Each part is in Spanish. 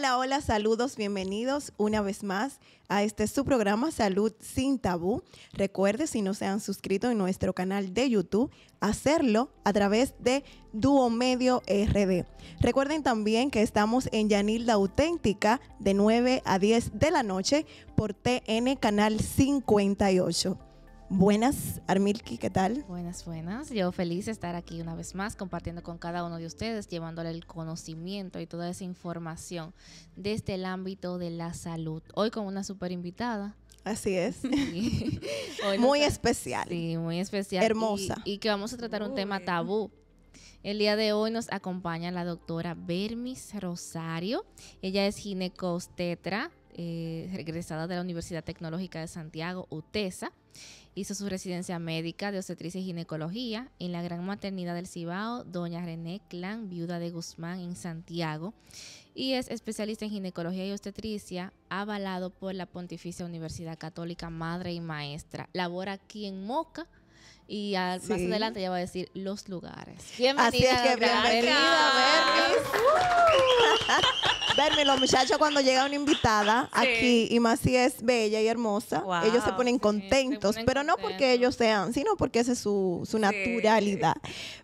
Hola, hola, saludos, bienvenidos una vez más a este su programa Salud sin Tabú. Recuerde, si no se han suscrito en nuestro canal de YouTube, hacerlo a través de Duomedio RD. Recuerden también que estamos en Yanilda Auténtica de 9 a 10 de la noche por TN Canal 58. Buenas, Armilki, ¿qué tal? Buenas, buenas. Yo feliz de estar aquí una vez más compartiendo con cada uno de ustedes, llevándole el conocimiento y toda esa información desde el ámbito de la salud. Hoy con una super invitada. Así es. muy especial. Sí, muy especial. Hermosa. Y, que vamos a tratar un tema tabú. El día de hoy nos acompaña la doctora Bermis Rosario. Ella es ginecostetra, eh, regresada de la Universidad Tecnológica de Santiago, UTESA. Hizo su residencia médica de obstetricia y ginecología en la Gran Maternidad del Cibao, Doña René Clan, viuda de Guzmán en Santiago, y es especialista en ginecología y obstetricia, avalado por la Pontificia Universidad Católica, madre y maestra. Labora aquí en Moca y más adelante ya va a decir los lugares. Bienvenida, Así es que bienvenida, Bermis! los muchachos cuando llega una invitada aquí, y más si es bella y hermosa, ellos se ponen contentos, pero no porque ellos sean, sino porque esa es su, naturalidad.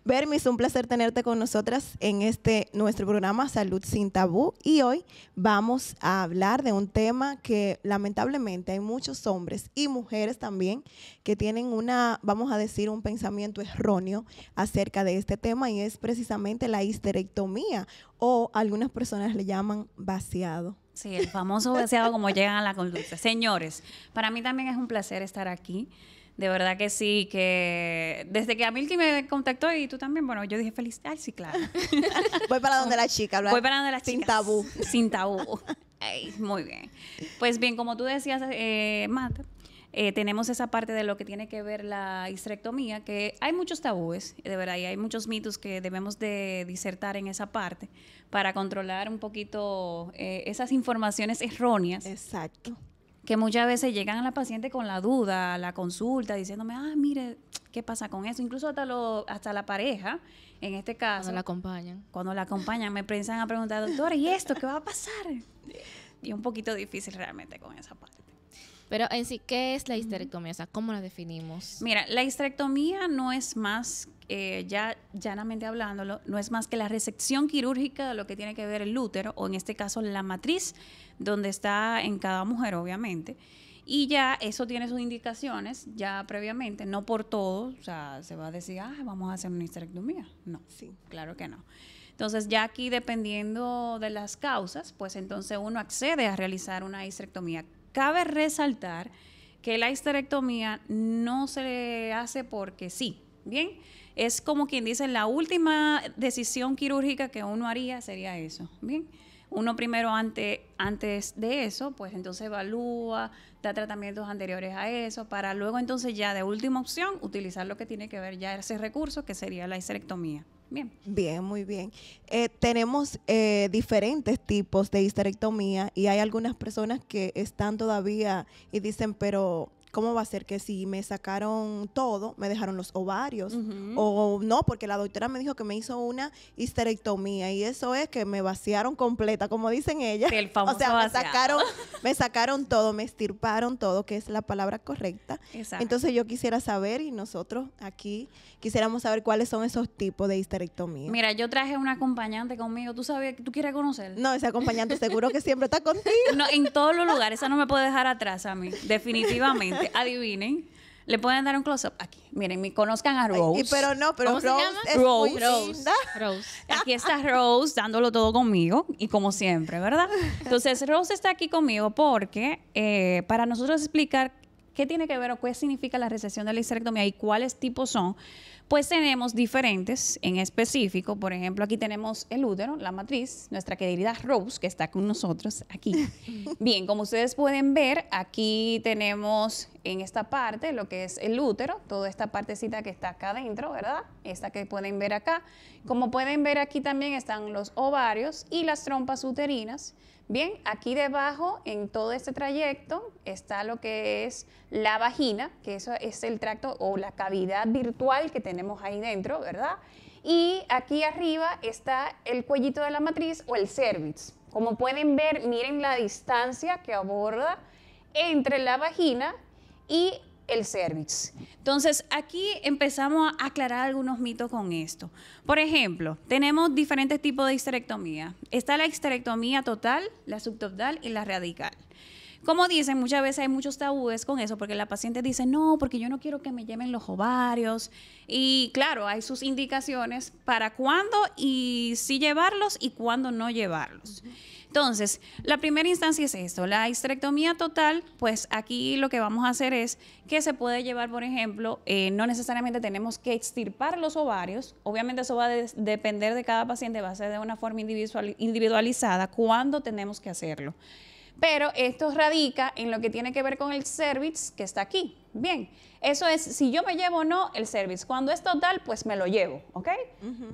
Bermis, es un placer tenerte con nosotras en este nuestro programa Salud sin Tabú. Y hoy vamos a hablar de un tema que lamentablemente hay muchos hombres y mujeres también que tienen una, vamos a decir, un pensamiento erróneo acerca de este tema y es precisamente la histerectomía o algunas personas le llaman vaciado. Sí, el famoso vaciado como llegan a la conducta. Señores, para mí también es un placer estar aquí. De verdad que sí, que desde que Amilky me contactó y tú también, bueno, yo dije feliz, ay, sí, claro. Voy para donde la chica, Voy para donde la chica. Sin tabú. Sin tabú. muy bien. Pues bien, como tú decías, eh, Mata, eh, tenemos esa parte de lo que tiene que ver la histrectomía, que hay muchos tabúes, de verdad, y hay muchos mitos que debemos de disertar en esa parte para controlar un poquito eh, esas informaciones erróneas. Exacto que muchas veces llegan a la paciente con la duda, la consulta, diciéndome, ah, mire, ¿qué pasa con eso? Incluso hasta, lo, hasta la pareja, en este caso. Cuando la acompañan. Cuando la acompañan, me prensan a preguntar, doctor ¿y esto qué va a pasar? Y un poquito difícil realmente con esa parte. Pero en sí, ¿qué es la histerectomía? O sea, ¿cómo la definimos? Mira, la histerectomía no es más, eh, ya llanamente hablándolo, no es más que la resección quirúrgica de lo que tiene que ver el útero, o en este caso la matriz, donde está en cada mujer, obviamente. Y ya eso tiene sus indicaciones, ya previamente, no por todo, o sea, se va a decir, ah, vamos a hacer una histerectomía. No, sí. claro que no. Entonces, ya aquí, dependiendo de las causas, pues entonces uno accede a realizar una histerectomía Cabe resaltar que la histerectomía no se hace porque sí, ¿bien? Es como quien dice, la última decisión quirúrgica que uno haría sería eso, ¿bien? Uno primero antes de eso, pues entonces evalúa, da tratamientos anteriores a eso, para luego entonces ya de última opción utilizar lo que tiene que ver ya ese recurso, que sería la histerectomía. Bien. Bien, muy bien. Eh, tenemos eh, diferentes tipos de histerectomía y hay algunas personas que están todavía y dicen, pero ¿cómo va a ser que si me sacaron todo, me dejaron los ovarios? O no, porque la doctora me dijo que me hizo una histerectomía y eso es que me vaciaron completa, como dicen ellas. El famoso o sea, me sacaron, me sacaron todo, me estirparon todo, que es la palabra correcta. Exacto. Entonces yo quisiera saber y nosotros aquí quisiéramos saber cuáles son esos tipos de histerectomía. Mira, yo traje una acompañante conmigo, tú sabes, tú quieres conocer. No, ese acompañante seguro que siempre está contigo. No, en todos los lugares, esa no me puede dejar atrás a mí, definitivamente adivinen. Le pueden dar un close-up aquí. Miren, me conozcan a Rose. pero no, pero Rose es Rose. Rose. Aquí está Rose dándolo todo conmigo y como siempre, ¿verdad? Entonces, Rose está aquí conmigo porque eh, para nosotros explicar qué tiene que ver o qué significa la recesión de la histerectomía y cuáles tipos son, pues tenemos diferentes en específico. Por ejemplo, aquí tenemos el útero, la matriz, nuestra querida Rose, que está con nosotros aquí. Bien, como ustedes pueden ver, aquí tenemos en esta parte lo que es el útero, toda esta partecita que está acá adentro, ¿verdad? Esta que pueden ver acá. Como pueden ver aquí también están los ovarios y las trompas uterinas. Bien, aquí debajo en todo este trayecto está lo que es la vagina, que eso es el tracto o la cavidad virtual que tenemos ahí dentro, ¿verdad? Y aquí arriba está el cuellito de la matriz o el cervix. Como pueden ver, miren la distancia que aborda entre la vagina y el cervix. Entonces, aquí empezamos a aclarar algunos mitos con esto. Por ejemplo, tenemos diferentes tipos de histerectomía. Está la histerectomía total, la subtotal y la radical. Como dicen, muchas veces hay muchos tabúes con eso, porque la paciente dice, no, porque yo no quiero que me lleven los ovarios. Y claro, hay sus indicaciones para cuándo y si llevarlos y cuándo no llevarlos. Entonces, la primera instancia es esto, la histerectomía total, pues aquí lo que vamos a hacer es que se puede llevar, por ejemplo, eh, no necesariamente tenemos que extirpar los ovarios, obviamente eso va a depender de cada paciente, va a ser de una forma individualizada, cuándo tenemos que hacerlo pero esto radica en lo que tiene que ver con el service que está aquí. Bien, eso es si yo me llevo o no el service. Cuando es total, pues me lo llevo, ¿ok?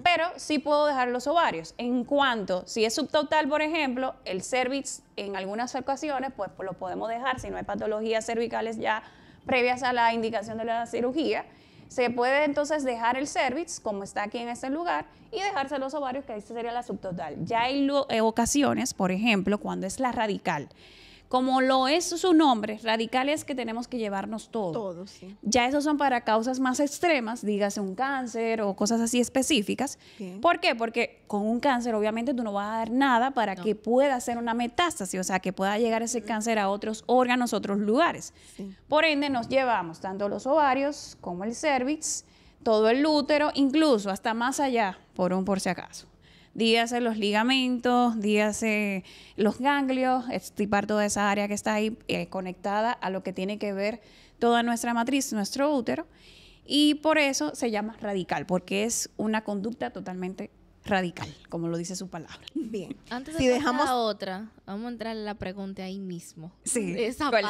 Pero sí puedo dejar los ovarios. En cuanto, si es subtotal, por ejemplo, el service en algunas ocasiones, pues lo podemos dejar si no hay patologías cervicales ya previas a la indicación de la cirugía se puede entonces dejar el service como está aquí en este lugar, y dejarse los ovarios, que ahí sería la subtotal. Ya hay eh, ocasiones, por ejemplo, cuando es la radical como lo es su nombre, radicales que tenemos que llevarnos todos. Todos, sí. Ya esos son para causas más extremas, dígase un cáncer o cosas así específicas. ¿Por qué? Porque con un cáncer obviamente tú no vas a dar nada para que pueda ser una metástasis, o sea, que pueda llegar ese mm. cáncer a otros órganos, otros lugares. Por ende, nos llevamos tanto los ovarios como el cervix, todo el útero, incluso hasta más allá, por un por si acaso dígase los ligamentos, dígase los ganglios, estipar toda esa área que está ahí eh, conectada a lo que tiene que ver toda nuestra matriz, nuestro útero. Y por eso se llama radical, porque es una conducta totalmente radical, como lo dice su palabra. Bien. Antes de si dejamos a otra, vamos a entrar en la pregunta ahí mismo. Sí. Esa parte.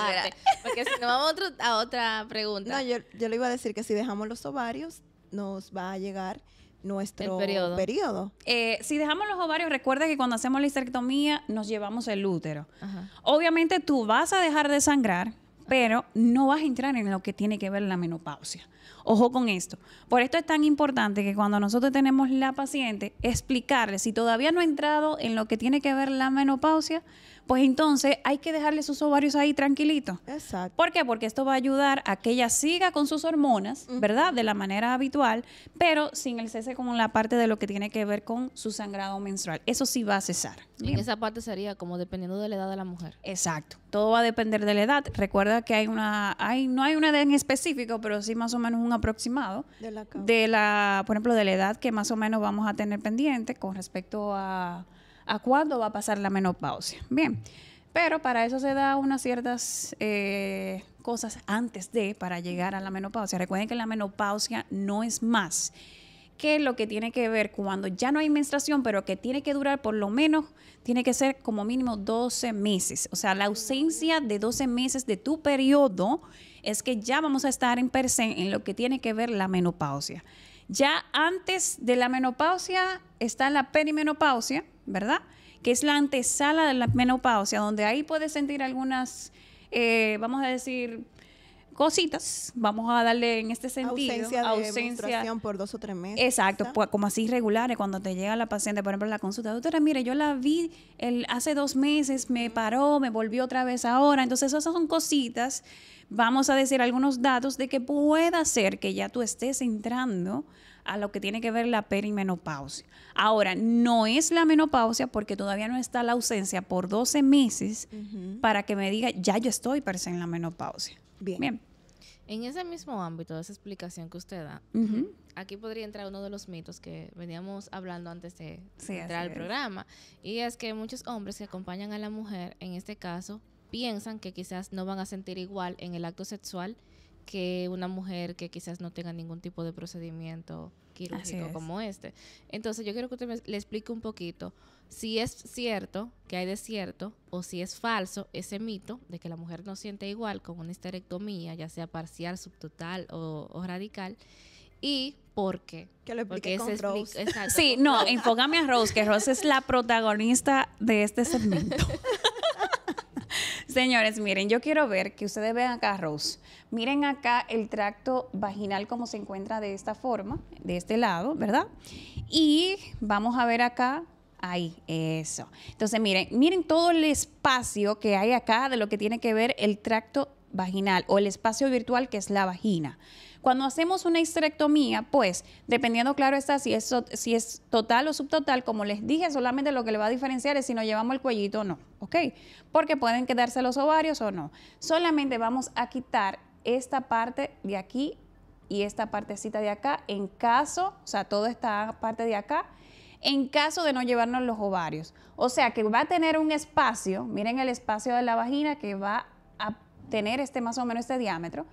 Porque si no vamos a, otra pregunta. No, yo, yo, le iba a decir que si dejamos los ovarios, nos va a llegar nuestro periodo. Eh, si dejamos los ovarios, recuerda que cuando hacemos la histerectomía nos llevamos el útero. Obviamente tú vas a dejar de sangrar, pero no vas a entrar en lo que tiene que ver la menopausia. Ojo con esto. Por esto es tan importante que cuando nosotros tenemos la paciente, explicarle si todavía no ha entrado en lo que tiene que ver la menopausia, pues entonces hay que dejarle sus ovarios ahí tranquilitos. Exacto. ¿Por qué? Porque esto va a ayudar a que ella siga con sus hormonas, ¿verdad? De la manera habitual, pero sin el cese en la parte de lo que tiene que ver con su sangrado menstrual. Eso sí va a cesar. En Esa parte sería como dependiendo de la edad de la mujer. Exacto. Todo va a depender de la edad. Recuerda que hay una, hay, no hay una edad en específico, pero sí más o menos un aproximado de la, por ejemplo, de la edad que más o menos vamos a tener pendiente con respecto a a cuándo va a pasar la menopausia. Bien, pero para eso se da unas ciertas eh, cosas antes de, para llegar a la menopausia. Recuerden que la menopausia no es más que lo que tiene que ver cuando ya no hay menstruación, pero que tiene que durar por lo menos, tiene que ser como mínimo 12 meses. O sea, la ausencia de 12 meses de tu periodo es que ya vamos a estar en per se en lo que tiene que ver la menopausia. Ya antes de la menopausia está la perimenopausia, ¿verdad? Que es la antesala de la menopausia, donde ahí puedes sentir algunas, eh, vamos a decir, cositas, vamos a darle en este sentido. Ausencia de ausencia. por dos o tres meses. Exacto, pues, como así irregulares, cuando te llega la paciente, por ejemplo, la consulta, doctora, mire, yo la vi el, hace dos meses, me paró, me volvió otra vez ahora, entonces esas son cositas, vamos a decir algunos datos de que pueda ser que ya tú estés entrando a lo que tiene que ver la perimenopausia. Ahora, no es la menopausia porque todavía no está la ausencia por 12 meses para que me diga, ya yo estoy per en la menopausia. Bien. Bien. En ese mismo ámbito, esa explicación que usted da, aquí podría entrar uno de los mitos que veníamos hablando antes de entrar al programa, y es que muchos hombres que acompañan a la mujer, en este caso, piensan que quizás no van a sentir igual en el acto sexual que una mujer que quizás no tenga ningún tipo de procedimiento quirúrgico como este. Entonces yo quiero que usted me, le explique un poquito si es cierto que hay de cierto o si es falso ese mito de que la mujer no siente igual con una histerectomía, ya sea parcial, subtotal o, radical. ¿Y por qué? Que lo explique con Rose. sí, no, Rose. a Rose, que Rose es la protagonista de este segmento. Señores, miren, yo quiero ver que ustedes vean acá, Rose. Miren acá el tracto vaginal como se encuentra de esta forma, de este lado, ¿verdad? Y vamos a ver acá Ahí, eso. Entonces, miren, miren todo el espacio que hay acá de lo que tiene que ver el tracto vaginal o el espacio virtual que es la vagina. Cuando hacemos una histerectomía, pues, dependiendo, claro está, si es, si es total o subtotal, como les dije, solamente lo que le va a diferenciar es si nos llevamos el cuellito o no, ¿ok? Porque pueden quedarse los ovarios o no. Solamente vamos a quitar esta parte de aquí y esta partecita de acá, en caso, o sea, toda esta parte de acá, en caso de no llevarnos los ovarios. O sea que va a tener un espacio, miren el espacio de la vagina que va a tener este más o menos este diámetro,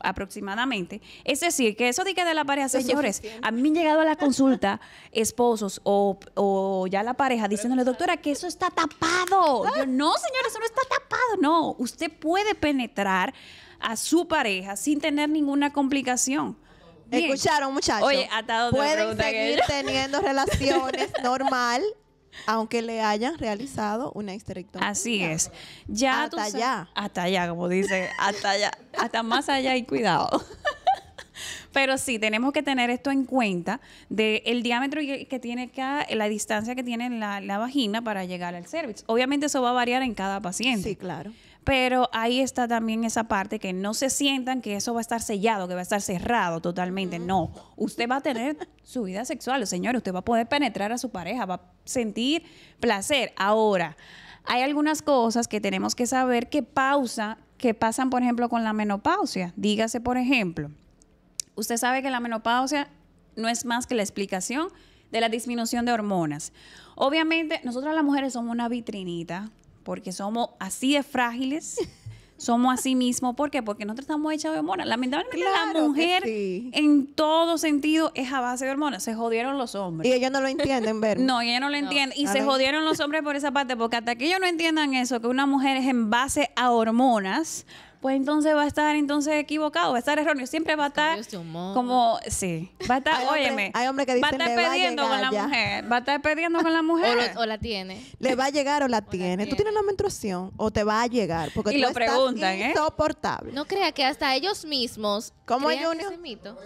aproximadamente. Es decir, que eso di de la pareja, señores, a mí me han llegado a la consulta esposos o, ya la pareja diciéndole, doctora, que eso está tapado. Ah. Yo, no, señores, eso no está tapado. No, usted puede penetrar a su pareja sin tener ninguna complicación. Escucharon, muchachos. Oye, Pueden seguir teniendo relaciones normal aunque le hayan realizado una histerectomía. Así es. Ya hasta allá. Hasta allá, como dice, hasta allá, hasta más allá y cuidado. Pero sí, tenemos que tener esto en cuenta del el diámetro que tiene cada, la distancia que tiene la, la vagina para llegar al cervix. Obviamente eso va a variar en cada paciente. Sí, claro pero ahí está también esa parte que no se sientan que eso va a estar sellado, que va a estar cerrado totalmente. No, usted va a tener su vida sexual, señor, usted va a poder penetrar a su pareja, va a sentir placer. Ahora, hay algunas cosas que tenemos que saber que pausa, que pasan, por ejemplo, con la menopausia. Dígase, por ejemplo, usted sabe que la menopausia no es más que la explicación de la disminución de hormonas. Obviamente, nosotras las mujeres somos una vitrinita porque somos así de frágiles. somos así mismo. ¿Por qué? Porque nosotros estamos hechos de hormonas. Lamentablemente la mujer en todo sentido es a base de hormonas. Se jodieron los hombres. Y ellos no lo entienden, ¿verdad? no, ellos no lo entiende. entienden. Y se jodieron los hombres por esa parte, porque hasta que ellos no entiendan eso, que una mujer es en base a hormonas, pues entonces va a estar entonces equivocado, va a estar erróneo, siempre va a estar como, sí, va a estar, óyeme, va a estar perdiendo con la mujer, va a estar perdiendo con la mujer. o, la tiene. Le va a llegar o la, tiene. Tú tienes la menstruación o te va a llegar, porque y tú lo preguntan, ¿eh? insoportable. No crea que hasta ellos mismos como crean mito.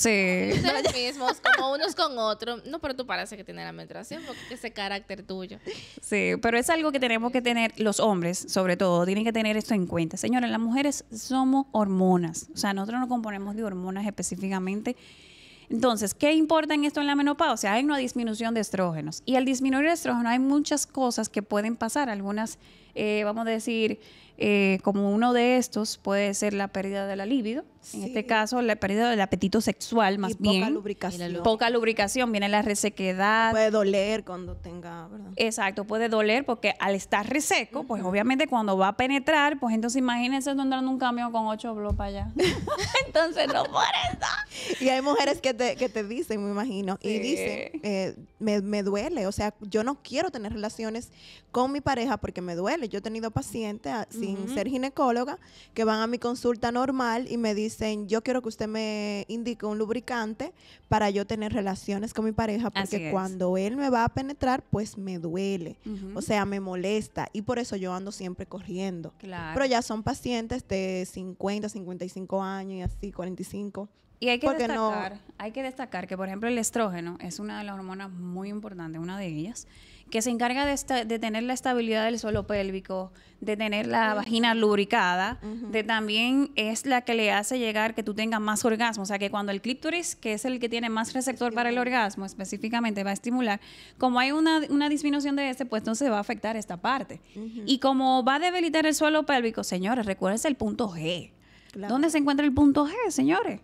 Sí. mismos, como unos con otros. No, pero tú parece que tienes la menstruación porque ese carácter tuyo. Sí, pero es algo que tenemos que tener los hombres, sobre todo, tienen que tener esto en cuenta. Señores, las mujeres somos hormonas. O sea, nosotros nos componemos de hormonas específicamente. Entonces, ¿qué importa en esto en la menopausia? Hay una disminución de estrógenos. Y al disminuir el estrógeno hay muchas cosas que pueden pasar. Algunas, eh, vamos a decir, eh, como uno de estos puede ser la pérdida de la libido, en este caso la pérdida del apetito sexual más bien. Poca lubricación. poca lubricación, viene la resequedad. Puede doler cuando tenga, ¿verdad? Exacto, puede doler porque al estar reseco, pues obviamente cuando va a penetrar, pues entonces imagínense entrando un camión con ocho bloques para allá. entonces no por eso. Y hay mujeres que te, dicen, me imagino, y dicen, eh, me, me duele, o sea, yo no quiero tener relaciones con mi pareja porque me duele. Yo he tenido pacientes así ah, ser ginecóloga, que van a mi consulta normal y me dicen, yo quiero que usted me indique un lubricante para yo tener relaciones con mi pareja, porque cuando él me va a penetrar, pues me duele, o sea, me molesta y por eso yo ando siempre corriendo. Pero ya son pacientes de 50, 55 años y así, 45. Y hay que destacar, hay que destacar que, por ejemplo, el estrógeno es una de las hormonas muy importantes, una de ellas, que se encarga de, tener la estabilidad del suelo pélvico, de tener la vagina lubricada, de también es la que le hace llegar que tú tengas más orgasmo. O sea, que cuando el clítoris, que es el que tiene más receptor para el orgasmo específicamente, va a estimular, como hay una, disminución de este, pues entonces va a afectar esta parte. Y como va a debilitar el suelo pélvico, señores, recuerden el punto G. ¿Dónde se encuentra el punto G, señores?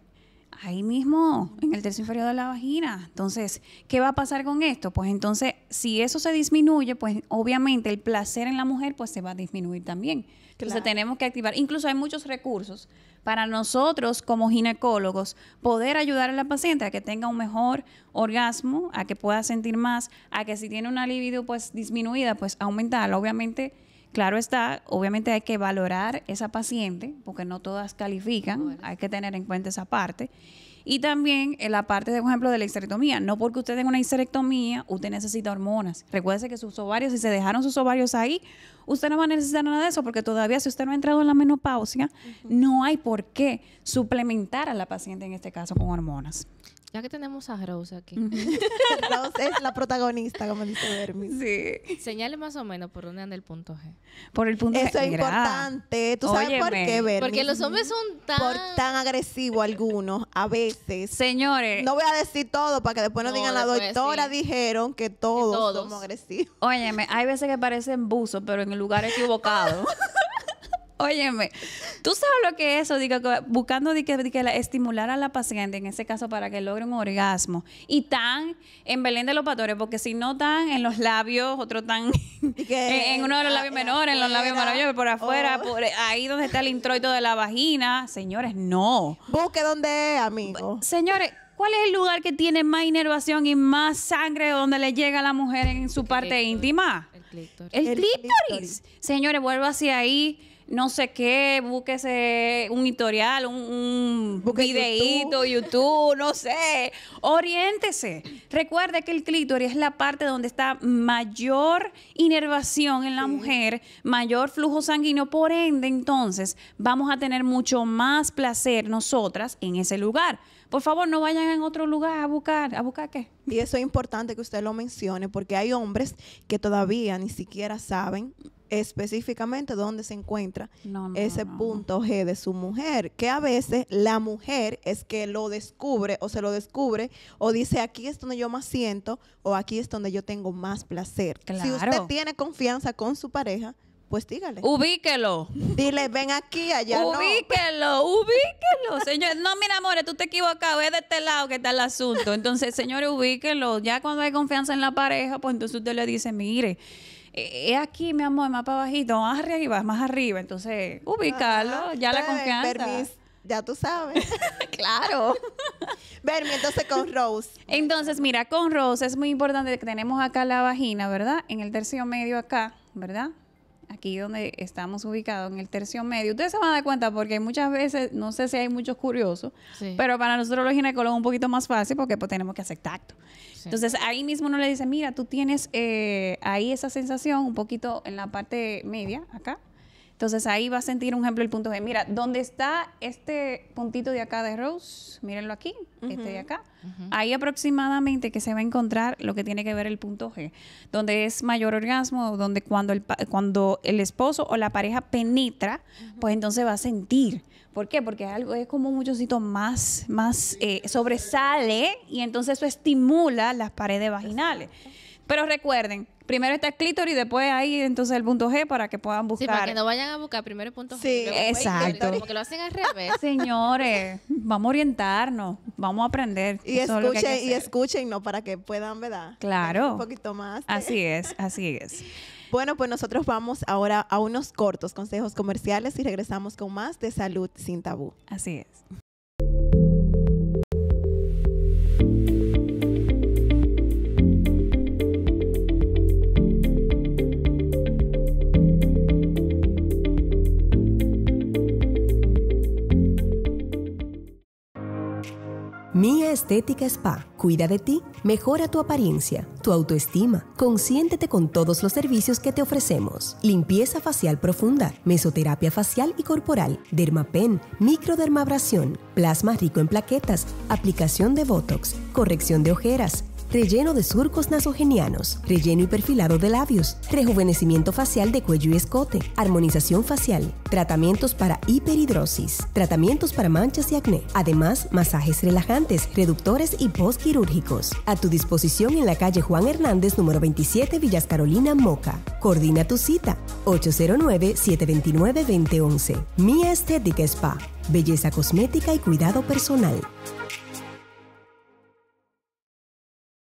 ahí mismo, en el tercio inferior de la vagina. Entonces, ¿qué va a pasar con esto? Pues entonces, si eso se disminuye, pues obviamente el placer en la mujer pues se va a disminuir también. Entonces tenemos que activar, incluso hay muchos recursos para nosotros como ginecólogos poder ayudar a la paciente a que tenga un mejor orgasmo, a que pueda sentir más, a que si tiene una libido pues disminuida, pues aumentarla. Obviamente Claro está, obviamente hay que valorar esa paciente, porque no todas califican, hay que tener en cuenta esa parte. Y también eh, la parte, de, por ejemplo, de la histerectomía. No porque usted tenga una histerectomía, usted necesita hormonas. Recuérdese que sus ovarios, si se dejaron sus ovarios ahí, usted no va a necesitar nada de eso, porque todavía si usted no ha entrado en la menopausia, no hay por qué suplementar a la paciente en este caso con hormonas que tenemos a Rose aquí. Rose es la protagonista, como dice Vermi? Sí. Señale más o menos por dónde anda el punto G. Por el punto G. Eso es importante. ¿Tú sabes por qué, Vermi? Porque los hombres son tan... tan agresivos algunos, a veces. Señores. No voy a decir todo para que después nos no, digan, la doctora dijeron que todos, somos agresivos. Óyeme, hay veces que parecen buzos, pero en el lugar equivocado. Óyeme, tú sabes lo que es eso, digo, buscando que, estimular a la paciente, en ese caso, para que logre un orgasmo. Y tan en Belén de los Patores, porque si no tan en los labios, otro tan en, uno de los labios menores, en los labios maravillosos, por afuera, oh. por ahí donde está el introito de la vagina. Señores, no. Busque donde es, amigo. Señores, ¿Cuál es el lugar que tiene más inervación y más sangre donde le llega a la mujer en su parte íntima? El clítoris. El, clítoris. Señores, vuelvo hacia ahí no sé qué, búsquese un historial, un, un videíto, YouTube. no sé. Oriéntese. Recuerde que el clítoris es la parte donde está mayor inervación en la mujer, mayor flujo sanguíneo. Por ende, entonces, vamos a tener mucho más placer nosotras en ese lugar. Por favor, no vayan en otro lugar a buscar. ¿A buscar qué? Y eso es importante que usted lo mencione, porque hay hombres que todavía ni siquiera saben específicamente dónde se encuentra ese punto G de su mujer, que a veces la mujer es que lo descubre o se lo descubre o dice aquí es donde yo más siento o aquí es donde yo tengo más placer. Si usted tiene confianza con su pareja, pues dígale. Ubíquelo. Dile, ven aquí, allá. Ubíquelo, no. ubíquelo. Señor, no, mira, amores, tú te equivocas, ve de este lado que está el asunto. Entonces, señores, ubíquelo. Ya cuando hay confianza en la pareja, pues entonces usted le dice, mire, es aquí, mi amor, más para bajito, más arriba, y más arriba. Entonces, ubicarlo, ya la confianza. ya tú sabes. claro. verme entonces con Rose. Entonces, mira, con Rose es muy importante que tenemos acá la vagina, ¿verdad? En el tercio medio acá, ¿verdad? aquí donde estamos ubicados, en el tercio medio, ustedes se van a dar cuenta porque muchas veces, no sé si hay muchos curiosos, pero para nosotros los ginecólogos es un poquito más fácil porque pues, tenemos que hacer tacto. Entonces ahí mismo uno le dice, mira, tú tienes eh, ahí esa sensación un poquito en la parte media, acá, entonces ahí va a sentir un ejemplo el punto G. Mira, ¿dónde está este puntito de acá de Rose, mírenlo aquí, este de acá, ahí aproximadamente que se va a encontrar lo que tiene que ver el punto G, donde es mayor orgasmo, donde cuando el, cuando el esposo o la pareja penetra, pues entonces va a sentir. ¿Por qué? Porque es, algo, es como un muchocito más, más eh, sobresale y entonces eso estimula las paredes vaginales. Pero recuerden, primero está el y después ahí entonces el punto G para que puedan buscar. Sí, para que no vayan a buscar primero el punto G. Sí, pues, exacto. que lo hacen al revés. Señores, vamos a orientarnos, vamos a aprender. Y escuchen, y no para que puedan, ¿verdad? Claro. Un poquito más. Así es, así es. Bueno, pues nosotros vamos ahora a unos cortos consejos comerciales y regresamos con más de Salud sin Tabú. Así es. Mía Estética Spa. Cuida de ti, mejora tu apariencia, tu autoestima. Consiéntete con todos los servicios que te ofrecemos. Limpieza facial profunda, mesoterapia facial y corporal, dermapen, microdermabrasión, plasma rico en plaquetas, aplicación de Botox, corrección de ojeras relleno de surcos nasogenianos, relleno y perfilado de labios, rejuvenecimiento facial de cuello y escote, armonización facial, tratamientos para hiperhidrosis, tratamientos para manchas y acné, además masajes relajantes, reductores y postquirúrgicos. A tu disposición en la calle Juan Hernández número 27 Villas Carolina Moca. Coordina tu cita 809-729-2011. Mía Estética Spa, belleza cosmética y cuidado personal.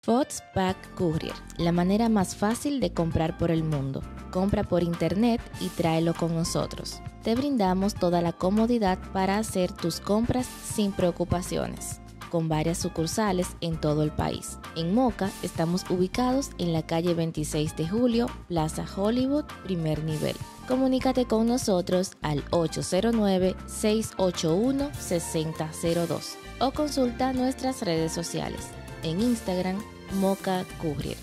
FOTS Pack Courier, la manera más fácil de comprar por el mundo. Compra por internet y tráelo con nosotros. Te brindamos toda la comodidad para hacer tus compras sin preocupaciones, con varias sucursales en todo el país. En Moca estamos ubicados en la calle 26 de Julio, Plaza Hollywood, primer nivel. Comunícate con nosotros al 809-681-6002 o consulta nuestras redes sociales. En Instagram Moca Cubrir.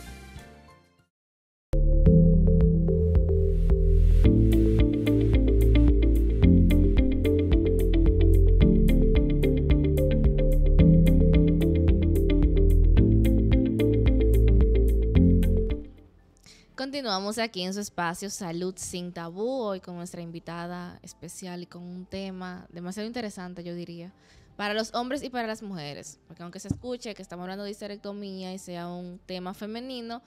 Continuamos aquí en su espacio Salud sin Tabú, hoy con nuestra invitada especial y con un tema demasiado interesante, yo diría, para los hombres y para las mujeres, porque aunque se escuche que estamos hablando de histerectomía y sea un tema femenino,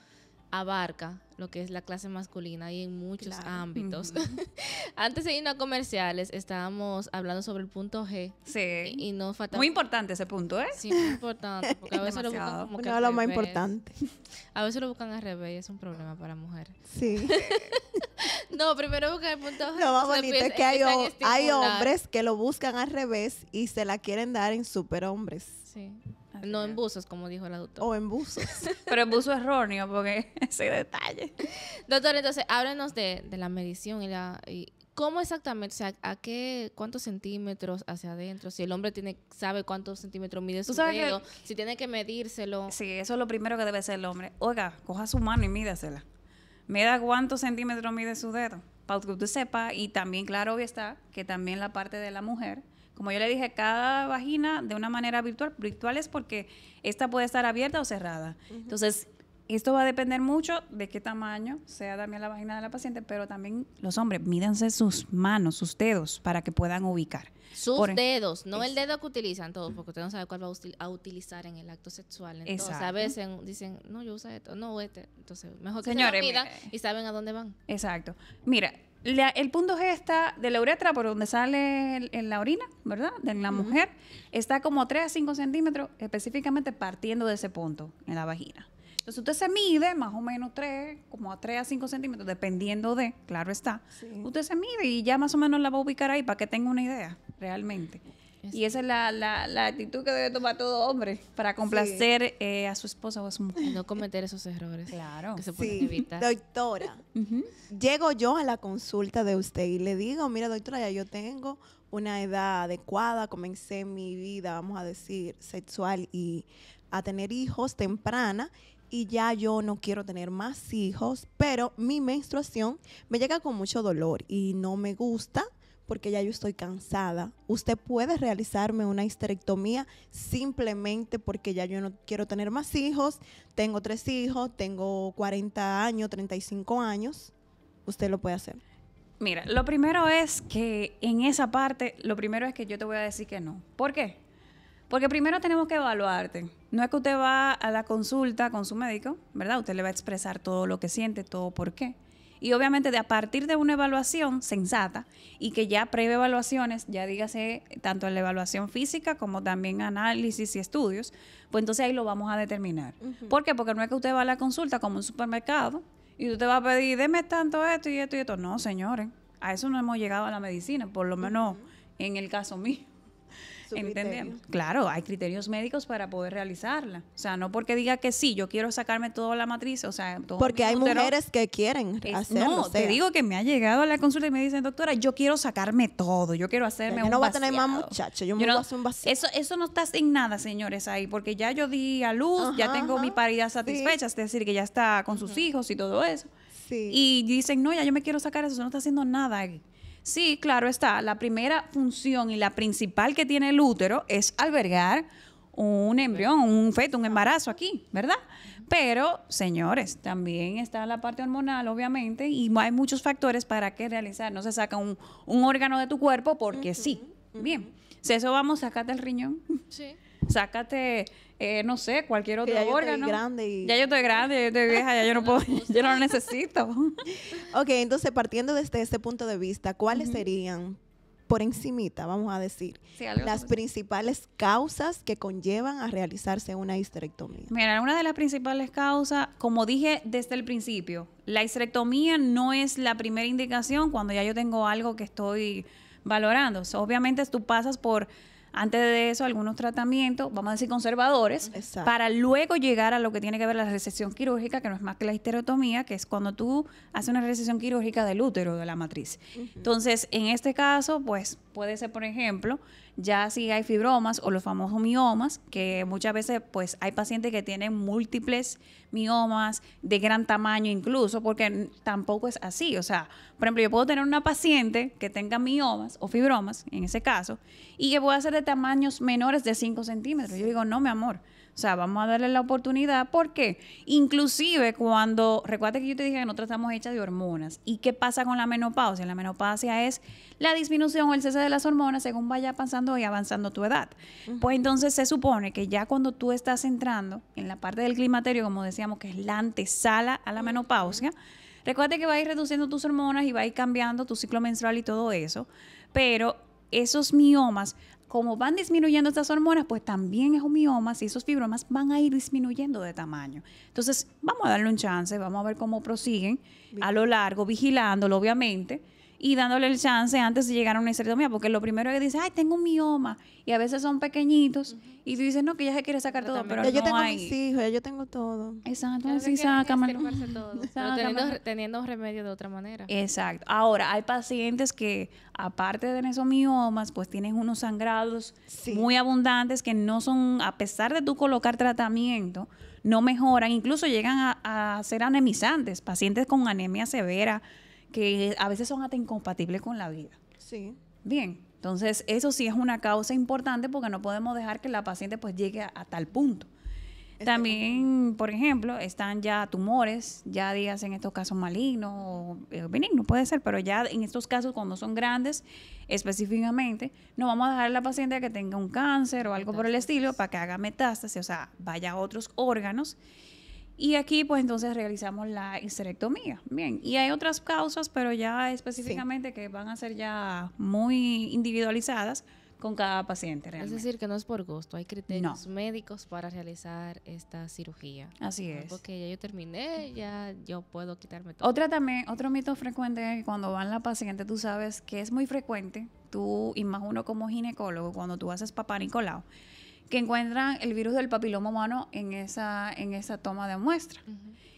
abarca lo que es la clase masculina y en muchos ámbitos. Antes de irnos a comerciales, estábamos hablando sobre el punto G. Sí. Y, no falta... Muy importante ese punto, ¿eh? Sí, muy importante, porque a veces lo buscan como que no, al lo más importante. A veces lo buscan al revés y es un problema para mujeres. Sí. No, primero buscar el punto Lo más bonito es que hay, hombres que lo buscan al revés y se la quieren dar en superhombres. Sí. no en buzos, como dijo la doctora. O en buzos. Pero en buzo erróneo, porque ese detalle. Doctor, entonces, háblenos de, la medición y la, y, ¿Cómo exactamente? ¿a qué, cuántos centímetros hacia adentro? Si el hombre tiene, sabe cuántos centímetros mide su dedo, si tiene que medírselo. Sí, eso es lo primero que debe hacer el hombre. Oiga, coja su mano y mídasela me da cuántos centímetros mide su dedo, para que usted sepa. Y también, claro, está que también la parte de la mujer, como yo le dije, cada vagina de una manera virtual, virtual es porque esta puede estar abierta o cerrada. Entonces, esto va a depender mucho de qué tamaño sea también la vagina de la paciente, pero también los hombres, mídense sus manos, sus dedos, para que puedan ubicar. Sus dedos, no el dedo que utilizan todos, porque usted no sabe cuál va a, utilizar en el acto sexual. Entonces, Exacto. a veces dicen, no, yo uso esto, no, este. Entonces, mejor que se eh. y saben a dónde van. Exacto. Mira, el punto G está de la uretra, por donde sale en la orina, ¿verdad? De la mujer, está como 3 a 5 centímetros, específicamente partiendo de ese punto en la vagina. Entonces usted se mide más o menos 3, como a 3 a 5 centímetros, dependiendo de, claro está. Usted se mide y ya más o menos la va a ubicar ahí para que tenga una idea, realmente. y este. esa es la, la, la, actitud que debe tomar todo hombre para complacer eh, a su esposa o a su mujer. No cometer esos errores. Claro. Que se pueden sí. evitar. Doctora, llego yo a la consulta de usted y le digo, mira doctora, ya yo tengo una edad adecuada, comencé mi vida, vamos a decir, sexual y a tener hijos temprana y ya yo no quiero tener más hijos, pero mi menstruación me llega con mucho dolor y no me gusta porque ya yo estoy cansada. Usted puede realizarme una histerectomía simplemente porque ya yo no quiero tener más hijos, tengo tres hijos, tengo 40 años, 35 años. Usted lo puede hacer. Mira, lo primero es que en esa parte, lo primero es que yo te voy a decir que no. ¿Por qué? Porque primero tenemos que evaluarte. No es que usted va a la consulta con su médico, ¿verdad? Usted le va a expresar todo lo que siente, todo por qué. Y obviamente a partir de una evaluación sensata y que ya prevé evaluaciones, ya dígase tanto la evaluación física como también análisis y estudios, pues entonces ahí lo vamos a determinar. ¿Por qué? Porque no es que usted va a la consulta como un supermercado y usted va a pedir, deme tanto esto y esto y esto. No, señores, a eso no hemos llegado a la medicina, por lo menos en el caso mío. Claro, hay criterios médicos para poder realizarla. O sea, no porque diga que sí, yo quiero sacarme toda la matriz, o sea, todo Porque hay mujeres que quieren hacerlo. No, te digo que me ha llegado a la consulta y me dicen, doctora, yo quiero sacarme todo, yo quiero hacerme un un no va a tener más muchachos, yo, me voy a hacer un vacío. Eso, eso no está sin nada, señores, ahí, porque ya yo di a luz, ya tengo mi paridad satisfecha, es decir, que ya está con sus hijos y todo eso. Sí. Y dicen, no, ya yo me quiero sacar eso, eso no está haciendo nada. Ahí. Sí, claro está. La primera función y la principal que tiene el útero es albergar un embrión, un feto, un embarazo aquí, ¿verdad? Pero, señores, también está la parte hormonal, obviamente, y hay muchos factores para que realizar. No se saca un, órgano de tu cuerpo porque sí. Bien. Si eso vamos, sácate el riñón. Sí. Sácate eh, no sé, cualquier otro órgano. grande Ya yo estoy grande, ya yo estoy vieja, ya yo no puedo, yo no lo necesito. ok, entonces partiendo desde este punto de vista, ¿cuáles serían por encimita, vamos a decir, las principales causas que conllevan a realizarse una histerectomía. Mira, una de las principales causas, como dije desde el principio, la histerectomía no es la primera indicación cuando ya yo tengo algo que estoy valorando. obviamente tú pasas por antes de eso algunos tratamientos, vamos a decir conservadores, para luego llegar a lo que tiene que ver la recesión quirúrgica, que no es más que la histerotomía, que es cuando tú haces una recesión quirúrgica del útero, de la matriz. Entonces, en este caso, pues puede ser, por ejemplo, ya si hay fibromas o los famosos miomas, que muchas veces pues hay pacientes que tienen múltiples miomas de gran tamaño incluso, porque tampoco es así. O sea, por ejemplo, yo puedo tener una paciente que tenga miomas o fibromas, en ese caso, y que pueda ser de tamaños menores de 5 centímetros. Yo digo, no, mi amor. O sea, vamos a darle la oportunidad. porque Inclusive cuando, recuerda que yo te dije que nosotros estamos hechas de hormonas. ¿Y qué pasa con la menopausia? La menopausia es la disminución o el cese de las hormonas según vaya pasando y avanzando tu edad. Pues entonces se supone que ya cuando tú estás entrando en la parte del climaterio, como decíamos, que es la antesala a la menopausia, recuerda que va a ir reduciendo tus hormonas y va a ir cambiando tu ciclo menstrual y todo eso. Pero esos miomas como van disminuyendo estas hormonas, pues también un miomas y esos fibromas van a ir disminuyendo de tamaño. Entonces, vamos a darle un chance, vamos a ver cómo prosiguen a lo largo, vigilándolo, obviamente y dándole el chance antes de llegar a una histerectomía, porque lo primero que dice, ay, tengo un mioma, y a veces son pequeñitos, y tú dices, no, que ya se quiere sacar todo, pero yo tengo mis hijos, ya yo tengo todo. Exacto, claro sí, Todo. teniendo, teniendo, remedio de otra manera. Exacto. Ahora, hay pacientes que, aparte de esos miomas, pues tienen unos sangrados muy abundantes que no son, a pesar de tú colocar tratamiento, no mejoran, incluso llegan a ser anemizantes, pacientes con anemia severa, que a veces son hasta incompatibles con la vida. Sí. Bien, entonces eso sí es una causa importante porque no podemos dejar que la paciente pues llegue a, tal punto. Este, También, por ejemplo, están ya tumores, ya días en estos casos malignos o eh, benignos, puede ser, pero ya en estos casos cuando son grandes específicamente, no vamos a dejar a la paciente que tenga un cáncer o algo por el estilo para que haga metástasis, o sea, vaya a otros órganos y aquí, pues entonces realizamos la histerectomía. Bien, y hay otras causas, pero ya específicamente que van a ser ya muy individualizadas con cada paciente realmente. Es decir, que no es por gusto, hay criterios médicos para realizar esta cirugía. Así ah, es. Porque ya yo terminé, ya yo puedo quitarme todo. Otra también, otro mito frecuente es que cuando van la paciente, tú sabes que es muy frecuente, tú y más uno como ginecólogo, cuando tú haces papá Nicolau, que encuentran el virus del papiloma humano en esa, en esa toma de muestra.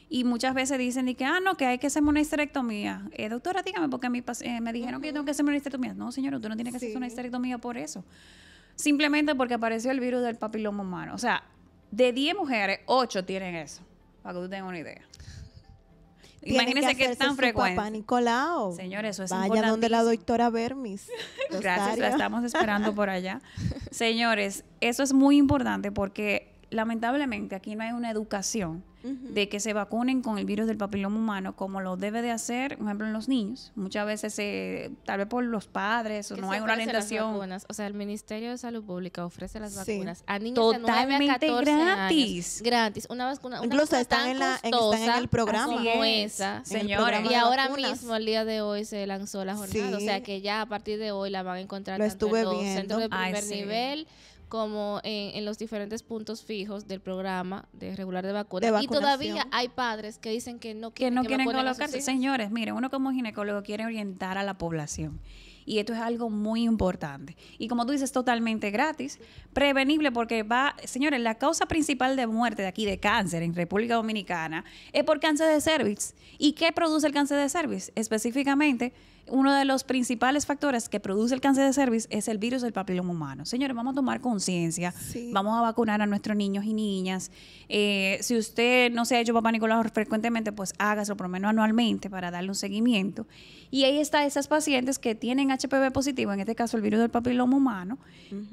Y muchas veces dicen que, ah, no, que hay que hacerme una histerectomía. Eh, doctora, dígame, porque mi mí eh, me dijeron que yo tengo que hacerme una histerectomía. No, señor, tú no tienes que hacerse hacer una histerectomía por eso. Simplemente porque apareció el virus del papiloma humano. O sea, de 10 mujeres, 8 tienen eso, para que tú tengas una idea. Imagínense que, es tan frecuente. Papá Nicolau. Señores, eso es Vaya donde la doctora Bermis. Gracias, la estamos esperando por allá. Señores, eso es muy importante porque lamentablemente aquí no hay una educación de que se vacunen con el virus del papiloma humano como lo debe de hacer, por ejemplo, en los niños. Muchas veces, tal vez por los padres, o no hay una orientación. o sea, el Ministerio de Salud Pública ofrece las vacunas a niños Totalmente de a gratis. gratis. Una vacuna. Incluso están, en la, el programa. Señora. Y ahora mismo, el día de hoy, se lanzó la jornada. O sea que ya a partir de hoy la van a encontrar en los centros de primer nivel como en, los diferentes puntos fijos del programa de regular de vacunas. y todavía hay padres que dicen que no quieren, que no quieren colocarse. Señores, miren, uno como ginecólogo quiere orientar a la población. Y esto es algo muy importante. Y como tú dices, totalmente gratis, prevenible porque va, señores, la causa principal de muerte de aquí de cáncer en República Dominicana es por cáncer de cervix. ¿Y qué produce el cáncer de cervix? Específicamente uno de los principales factores que produce el cáncer de cervix es el virus del papiloma humano. Señores, vamos a tomar conciencia, vamos a vacunar a nuestros niños y niñas. Eh, si usted no se ha hecho papá Nicolás frecuentemente, pues hágaselo por lo menos anualmente para darle un seguimiento. Y ahí está esas pacientes que tienen HPV positivo, en este caso el virus del papiloma humano,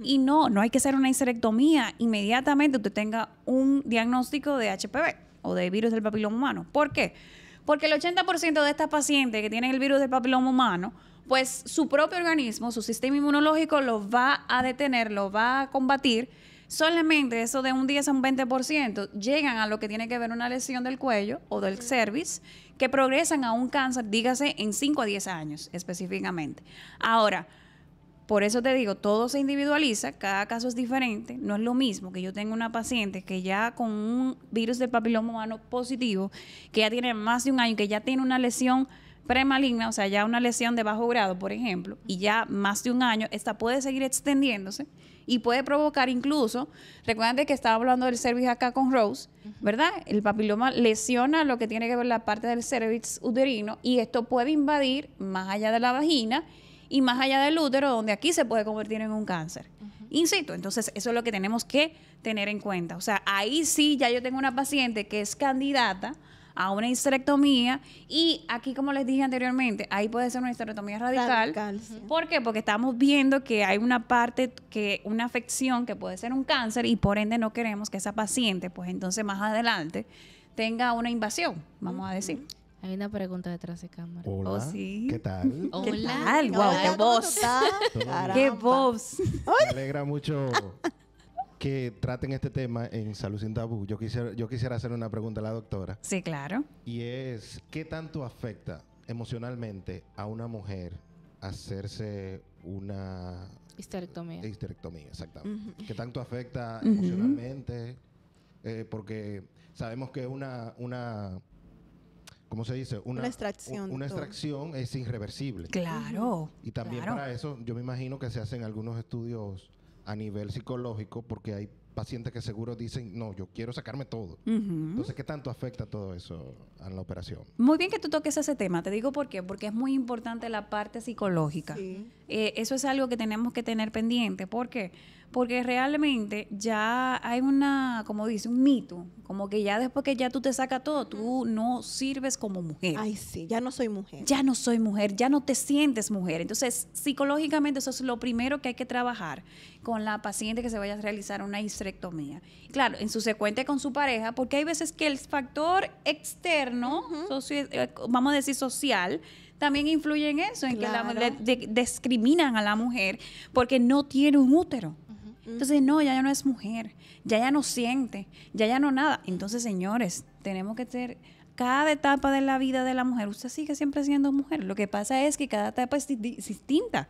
y no, no hay que hacer una histerectomía inmediatamente usted tenga un diagnóstico de HPV o de virus del papiloma humano. ¿Por qué? Porque el 80% de estas pacientes que tienen el virus del papiloma humano, pues su propio organismo, su sistema inmunológico lo va a detener, lo va a combatir. Solamente eso de un 10 a un 20% llegan a lo que tiene que ver una lesión del cuello o del cervix que progresan a un cáncer, dígase, en 5 a 10 años específicamente. Ahora, por eso te digo, todo se individualiza, cada caso es diferente, no es lo mismo que yo tenga una paciente que ya con un virus del papiloma humano positivo, que ya tiene más de un año, que ya tiene una lesión premaligna, o sea, ya una lesión de bajo grado, por ejemplo, y ya más de un año, esta puede seguir extendiéndose y puede provocar incluso, recuerden que estaba hablando del cervix acá con Rose, ¿verdad? El papiloma lesiona lo que tiene que ver la parte del cervix uterino y esto puede invadir más allá de la vagina y más allá del útero, donde aquí se puede convertir en un cáncer. Insisto, entonces eso es lo que tenemos que tener en cuenta. O sea, ahí sí ya yo tengo una paciente que es candidata a una histerectomía y aquí como les dije anteriormente, ahí puede ser una histerectomía radical. ¿Por qué? Porque estamos viendo que hay una parte que una afección que puede ser un cáncer y por ende no queremos que esa paciente pues entonces más adelante tenga una invasión, vamos a decir. Hay una pregunta detrás de cámara. Hola. Oh, ¿Qué tal? Hola. ¿Qué qué voz. Qué voz. Me alegra mucho que traten este tema en Salud sin Tabú. Yo quisiera, yo quisiera hacer una pregunta a la doctora. Sí, claro. Y es, ¿qué tanto afecta emocionalmente a una mujer hacerse una... Histerectomía. Histerectomía, exactamente. ¿Qué tanto afecta emocionalmente? Eh, porque sabemos que una, una ¿cómo se dice? Una, extracción. Una extracción es irreversible. Claro. Y también para eso, yo me imagino que se hacen algunos estudios a nivel psicológico, porque hay pacientes que seguro dicen, no, yo quiero sacarme todo. Entonces, ¿qué tanto afecta todo eso a la operación? Muy bien que tú toques ese tema, te digo por qué, porque es muy importante la parte psicológica. Eh, eso es algo que tenemos que tener pendiente, porque... qué? porque realmente ya hay una, como dice, un mito, como que ya después que ya tú te sacas todo, tú no sirves como mujer. Ay, sí, ya no soy mujer. Ya no soy mujer, ya no te sientes mujer. Entonces, psicológicamente eso es lo primero que hay que trabajar con la paciente que se vaya a realizar una histerectomía. Claro, en su secuente con su pareja, porque hay veces que el factor externo, eh, vamos a decir social, también influye en eso, en que la, discriminan a la mujer porque no tiene un útero. Entonces, no, ya ya no es mujer, ya ya no siente, ya ya no nada. Entonces, señores, tenemos que ser cada etapa de la vida de la mujer, usted sigue siempre siendo mujer. Lo que pasa es que cada etapa es distinta.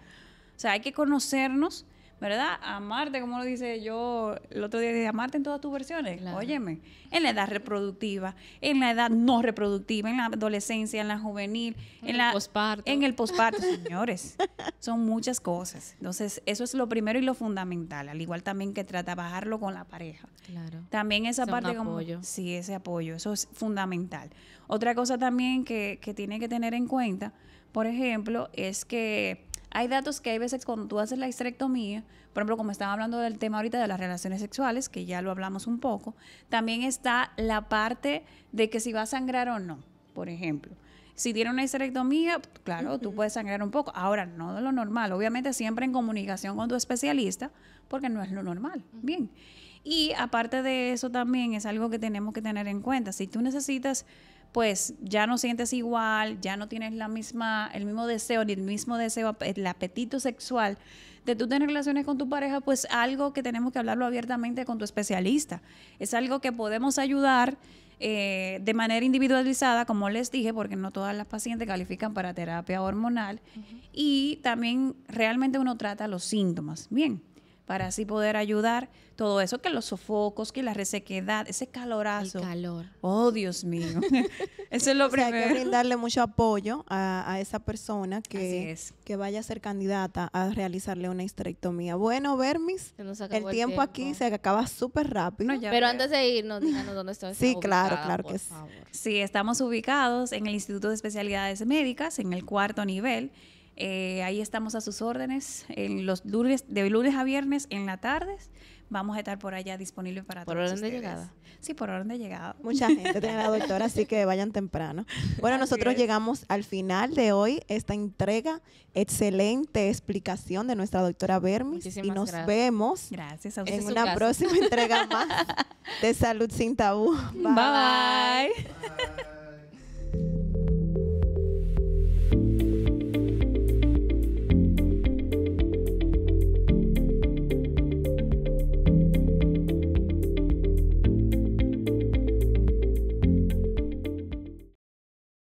O sea, hay que conocernos ¿verdad? Amarte, como lo dice yo el otro día, amarte en todas tus versiones. Óyeme, en la edad reproductiva, en la edad no reproductiva, en la adolescencia, en la juvenil, en, el la posparto. En el posparto, señores. Son muchas cosas. Entonces, eso es lo primero y lo fundamental, al igual también que trabajarlo con la pareja. Claro. También esa parte como sí, ese apoyo, eso es fundamental. Otra cosa también que, que tiene que tener en cuenta, por ejemplo, es que hay datos que hay veces cuando tú haces la histerectomía, por ejemplo, como estaba hablando del tema ahorita de las relaciones sexuales, que ya lo hablamos un poco, también está la parte de que si va a sangrar o no, por ejemplo. Si tiene una histerectomía, claro, tú puedes sangrar un poco. Ahora, no de lo normal. Obviamente, siempre en comunicación con tu especialista, porque no es lo normal. Bien. Y aparte de eso, también es algo que tenemos que tener en cuenta. Si tú necesitas pues ya no sientes igual, ya no tienes la misma, el mismo deseo, ni el mismo deseo, el apetito sexual de tú tener relaciones con tu pareja, pues algo que tenemos que hablarlo abiertamente con tu especialista. Es algo que podemos ayudar eh, de manera individualizada, como les dije, porque no todas las pacientes califican para terapia hormonal. Y también realmente uno trata los síntomas. Bien para así poder ayudar. Todo eso, que los sofocos, que la resequedad, ese calorazo. El calor. Oh, Dios mío. eso es lo o primero. Sea, hay que brindarle mucho apoyo a, esa persona que, que vaya a ser candidata a realizarle una histerectomía. Bueno, Vermis, el tiempo, aquí se acaba súper rápido. Pero antes de irnos, díganos dónde estamos. sí, claro, claro que sí. Sí, estamos ubicados en el Instituto de Especialidades Médicas, en el cuarto nivel. Eh, ahí estamos a sus órdenes. los lunes, de lunes a viernes en la tarde vamos a estar por allá disponible para por todos. ¿Por orden de llegada? Sí, por orden de llegada. Mucha gente tiene la doctora, así que vayan temprano. Bueno, nosotros llegamos al final de hoy, esta entrega, excelente explicación de nuestra doctora Bermis. y nos vemos en una próxima entrega más de Salud Sin Tabú. bye. bye.